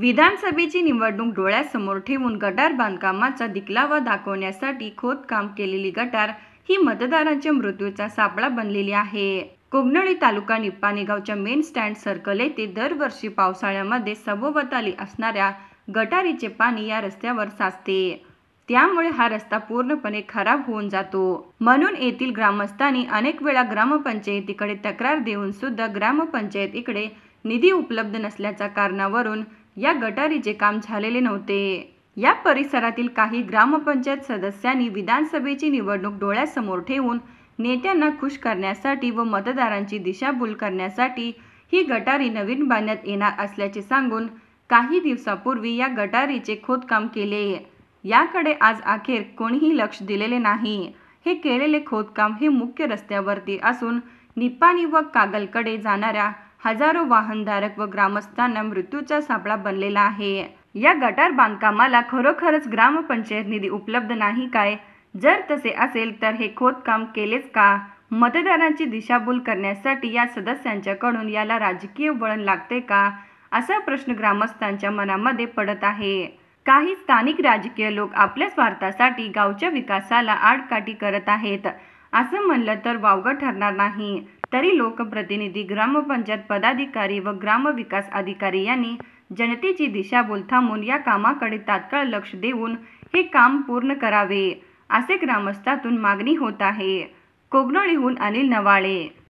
विधानसभेची निवडणूक डोळ्यासमोर ठेवून गटार बांधकामाचा दिखलावा दाखवण्यासाठी खोदकाम केलेली गटार ही मतदारांच्या मृत्यूचा सापळा बनलेली आहे कोगनळी तालुका निप्पानेगावच्या मेन स्टँड सर्कल येथे दरवर्षी पावसाळ्यामध्ये सभोवताली असणाऱ्या गटारीचे पाणी या रस्त्यावर साचते त्यामुळे हा रस्ता पूर्णपणे खराब होऊन जातो म्हणून येथील ग्रामस्थांनी अनेक वेळा ग्रामपंचायतीकडे तक्रार देऊन सुद्धा ग्रामपंचायतीकडे निधी उपलब्ध नसल्याच्या कारणावरून या गटारीचे काम झालेले नव्हते या परिसरातील काही ग्रामपंचायत सदस्यांनी विधानसभेची निवडणूक डोळ्यासमोर ठेवून नेत्यांना खुश करण्यासाठी व मतदारांची दिशाभूल करण्यासाठी ही गटारी नवीन बांधण्यात येणार असल्याचे सांगून काही दिवसापूर्वी या गटारीचे खोदकाम केले याकडे आज अखेर कोणीही लक्ष दिलेले नाही हे केलेले खोदकाम हे मुख्य रस्त्यावरती असून निपाणी व कागलकडे जाणाऱ्या हजारो वाहनधारक व ग्रामस्थांना मृत्यूचा सापळा बनलेला आहे या गटार बांधकामाला खरोखरच ग्रामपंचायत निधी उपलब्ध नाही काय जर तसे असेल तर हे खोदकाम केलेच का मतदारांची दिशाभूल करण्यासाठी या सदस्यांच्याकडून याला राजकीय वळण लागते का असा प्रश्न ग्रामस्थांच्या मनामध्ये पडत आहे काही स्थानिक राजकीय लोक आपल्या स्वार्थासाठी गावच्या विकासाला आडकाठी करत आहेत असं म्हणलं तर वावगं ठरणार नाही तरी लोकप्रतिनिधी ग्रामपंचायत पदाधिकारी व ग्रामविकास अधिकारी यांनी जनतेची दिशा थांबून या कामाकडे तात्काळ लक्ष देऊन हे काम पूर्ण करावे असे ग्रामस्थातून मागणी होत आहे कोगनोळीहून अनिल नवाळे